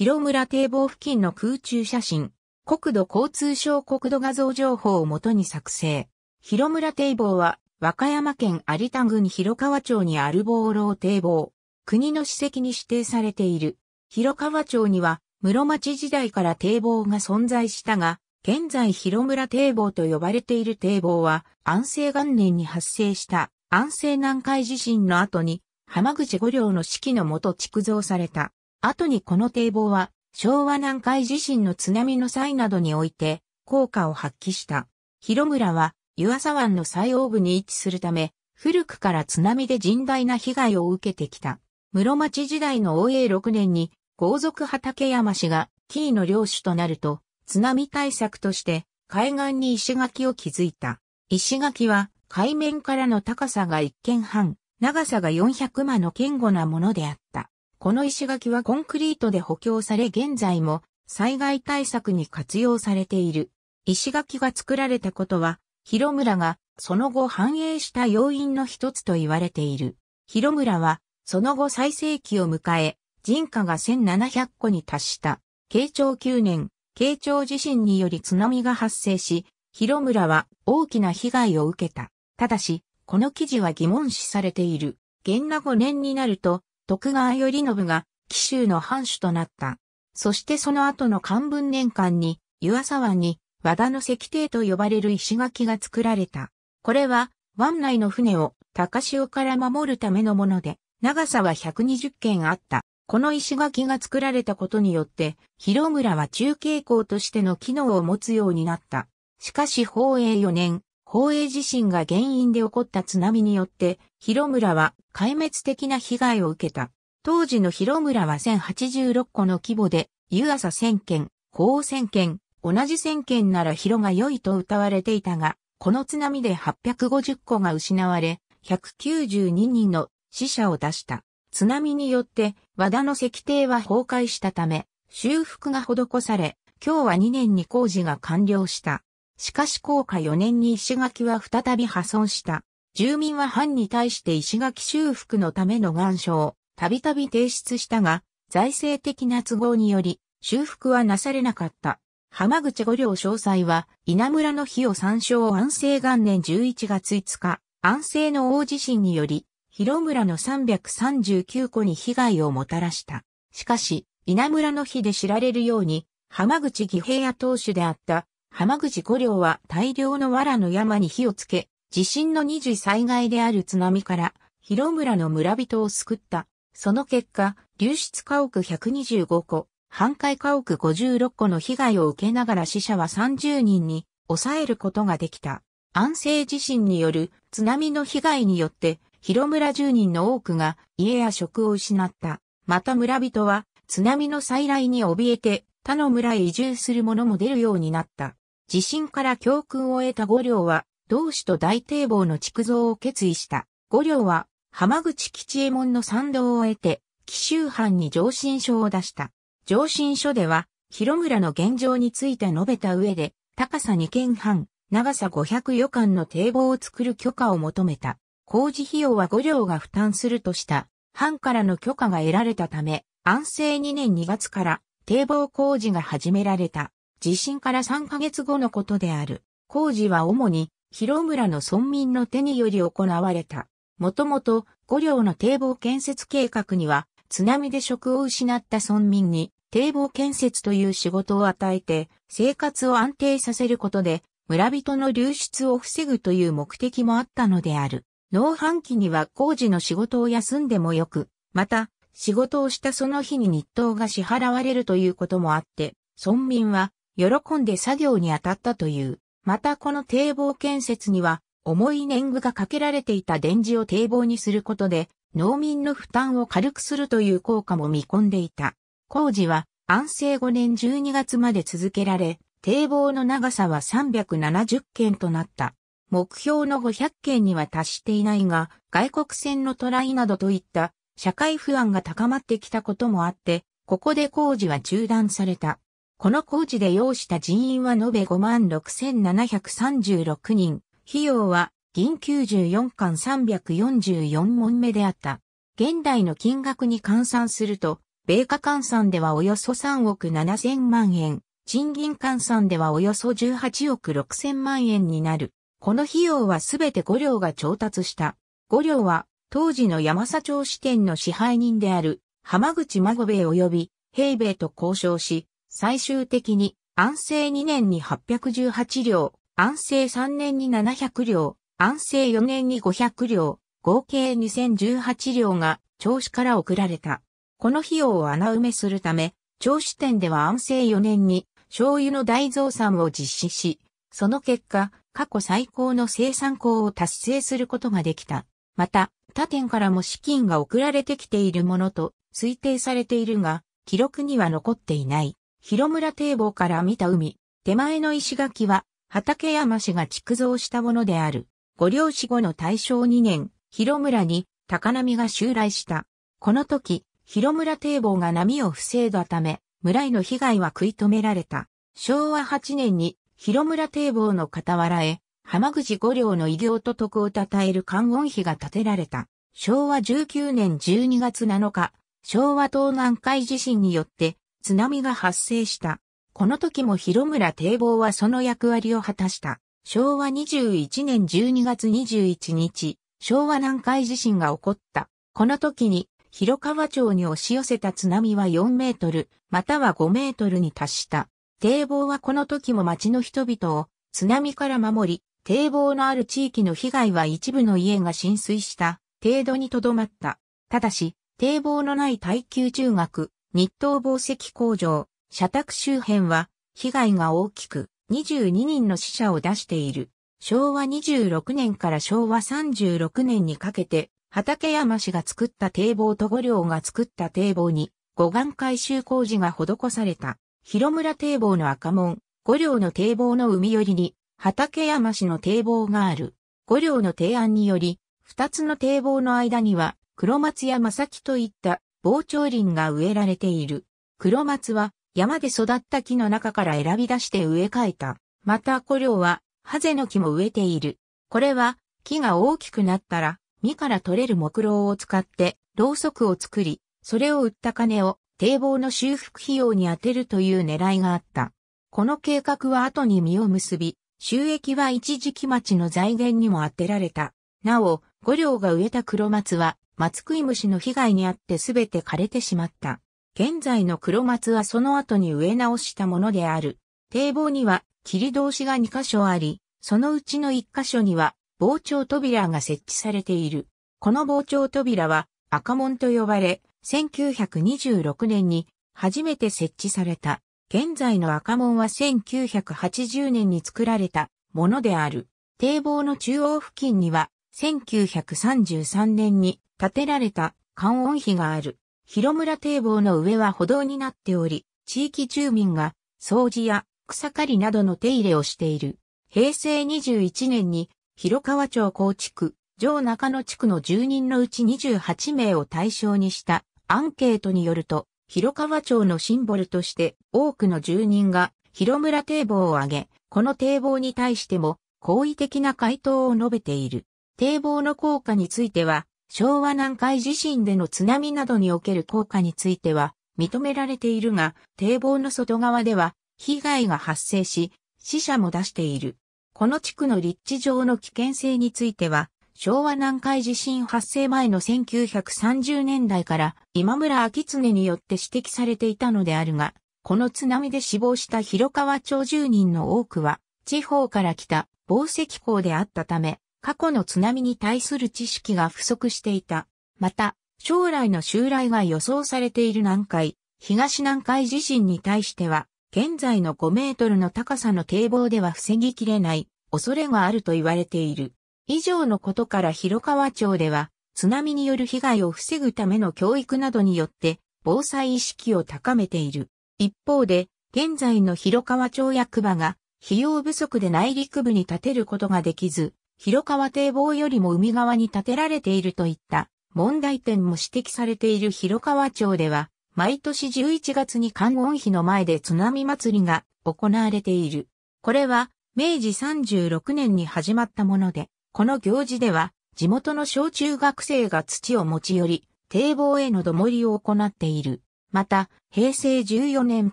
広村堤防付近の空中写真、国土交通省国土画像情報をもとに作成。広村堤防は、和歌山県有田郡広川町にある防漏堤防。国の史跡に指定されている。広川町には、室町時代から堤防が存在したが、現在広村堤防と呼ばれている堤防は、安政元年に発生した安政南海地震の後に、浜口五両の指揮のもと築造された。後にこの堤防は昭和南海地震の津波の際などにおいて効果を発揮した。広村は湯浅湾の最大部に位置するため、古くから津波で甚大な被害を受けてきた。室町時代の応永6年に、豪族畠山氏が紀伊の領主となると、津波対策として海岸に石垣を築いた。石垣は海面からの高さが1軒半、長さが400間の堅固なものであった。この石垣はコンクリートで補強され現在も災害対策に活用されている。石垣が作られたことは、広村がその後繁栄した要因の一つと言われている。広村はその後最盛期を迎え、人家が1700個に達した。慶長9年、慶長地震により津波が発生し、広村は大きな被害を受けた。ただし、この記事は疑問視されている。元和5年になると、徳川頼信が紀州の藩主となった。そしてその後の漢文年間に湯浅湾に和田の石庭と呼ばれる石垣が作られた。これは湾内の船を高潮から守るためのもので、長さは120軒あった。この石垣が作られたことによって、広村は中継港としての機能を持つようになった。しかし宝永4年、宝永地震が原因で起こった津波によって、広村は壊滅的な被害を受けた。当時の広村は1086個の規模で、湯浅1000件、法1000件、同じ1000件なら広が良いと謳われていたが、この津波で850個が失われ、192人の死者を出した。津波によって和田の石堤は崩壊したため、修復が施され、今日は2年に工事が完了した。しかし降下4年に石垣は再び破損した。住民は藩に対して石垣修復のための願書をたびたび提出したが、財政的な都合により修復はなされなかった。浜口五両詳細は稲村の日を参照安政元年11月5日、安政の大地震により、広村の339戸に被害をもたらした。しかし、稲村の日で知られるように、浜口義平や当主であった浜口五両は大量の藁の山に火をつけ、地震の二次災害である津波から広村の村人を救った。その結果、流出家屋125戸、半壊家屋56戸の被害を受けながら死者は30人に抑えることができた。安政地震による津波の被害によって、広村住人の多くが家や職を失った。また村人は津波の再来に怯えて他の村へ移住する者も出るようになった。地震から教訓を得た五両は、同志と大堤防の築造を決意した。五両は、浜口吉右衛門の賛同を得て、紀州藩に上申書を出した。上申書では、広村の現状について述べた上で、高さ2件半、長さ500余間の堤防を作る許可を求めた。工事費用は五両が負担するとした。藩からの許可が得られたため、安政2年2月から堤防工事が始められた。地震から3ヶ月後のことである。工事は主に広村の村民の手により行われた。もともと五両の堤防建設計画には津波で職を失った村民に堤防建設という仕事を与えて生活を安定させることで村人の流出を防ぐという目的もあったのである。農繁期には工事の仕事を休んでもよく、また仕事をしたその日に日当が支払われるということもあって、村民は喜んで作業に当たったという。またこの堤防建設には、重い年貢がかけられていた電磁を堤防にすることで、農民の負担を軽くするという効果も見込んでいた。工事は安政5年12月まで続けられ、堤防の長さは370件となった。目標の500件には達していないが、外国船のトライなどといった社会不安が高まってきたこともあって、ここで工事は中断された。この工事で要した人員は延べ56,736人。費用は銀94巻344問目であった。現代の金額に換算すると、米価換算ではおよそ3億7000万円、賃金換算ではおよそ18億6000万円になる。この費用はすべて五両が調達した。五両は、当時の山佐町支店の支配人である、浜口孫兵衛及び、平米と交渉し、最終的に安政2年に818両、安政3年に700両、安政4年に500両、合計2018両が調子から送られた。この費用を穴埋めするため、調子店では安政4年に醤油の大増産を実施し、その結果、過去最高の生産高を達成することができた。また、他店からも資金が送られてきているものと推定されているが、記録には残っていない。広村堤防から見た海、手前の石垣は、畠山氏が築造したものである。ご両死後の大正2年、広村に高波が襲来した。この時、広村堤防が波を防いだため、村への被害は食い止められた。昭和8年に広村堤防の傍らへ、浜口五両の偉業と徳を称える観音碑が建てられた。昭和19年12月7日、昭和東南海地震によって津波が発生した。この時も広村堤防はその役割を果たした。昭和21年12月21日、昭和南海地震が起こった。この時に広川町に押し寄せた津波は4メートル、または5メートルに達した。堤防はこの時も町の人々を津波から守り、堤防のある地域の被害は一部の家が浸水した程度にとどまった。ただし、堤防のない耐久中学、日東紡績工場、社宅周辺は被害が大きく22人の死者を出している。昭和26年から昭和36年にかけて、畠山氏が作った堤防と五両が作った堤防に、護岸改修工事が施された。広村堤防の赤門、五両の堤防の海寄りに、畠山氏の堤防がある。五両の提案により、二つの堤防の間には、黒松や正木といった膨張林が植えられている。黒松は山で育った木の中から選び出して植え替えた。また古領はハゼの木も植えている。これは木が大きくなったら実から取れる木蝋を使ってろうそくを作り、それを売った金を堤防の修復費用に充てるという狙いがあった。この計画は後に実を結び、収益は一時期町の財源にも充てられた。なお、五両が植えた黒松は、松食い虫の被害にあってすべて枯れてしまった。現在の黒松はその後に植え直したものである。堤防には、切通しが2箇所あり、そのうちの1箇所には、膨張扉が設置されている。この膨張扉は、赤門と呼ばれ、1926年に初めて設置された。現在の赤門は1980年に作られたものである。堤防の中央付近には1933年に建てられた観音碑がある。広村堤防の上は歩道になっており、地域住民が掃除や草刈りなどの手入れをしている。平成21年に広川町高地区、上中野地区の住人のうち28名を対象にしたアンケートによると、広川町のシンボルとして多くの住人が広村堤防を挙げ、この堤防に対しても好意的な回答を述べている。堤防の効果については、昭和南海地震での津波などにおける効果については認められているが、堤防の外側では被害が発生し、死者も出している。この地区の立地上の危険性については、昭和南海地震発生前の1930年代から今村明常によって指摘されていたのであるが、この津波で死亡した広川町住人の多くは、地方から来た紡績港であったため、過去の津波に対する知識が不足していた。また、将来の襲来が予想されている南海、東南海地震に対しては、現在の5メートルの高さの堤防では防ぎきれない恐れがあると言われている。以上のことから広川町では、津波による被害を防ぐための教育などによって、防災意識を高めている。一方で、現在の広川町役場が、費用不足で内陸部に建てることができず、広川堤防よりも海側に建てられているといった問題点も指摘されている広川町では、毎年11月に観音碑の前で津波祭りが行われている。これは明治36年に始まったもので、この行事では地元の小中学生が土を持ち寄り、堤防へのどもりを行っている。また、平成14年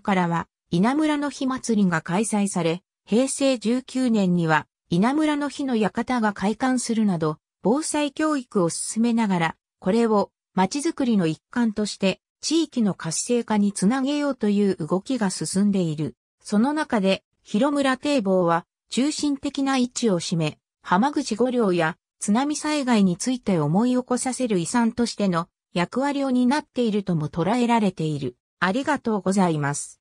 からは稲村の火祭りが開催され、平成19年には稲村の日の館が開館するなど、防災教育を進めながら、これを街づくりの一環として地域の活性化につなげようという動きが進んでいる。その中で、広村堤防は中心的な位置を占め、浜口五稜や津波災害について思い起こさせる遺産としての役割を担っているとも捉えられている。ありがとうございます。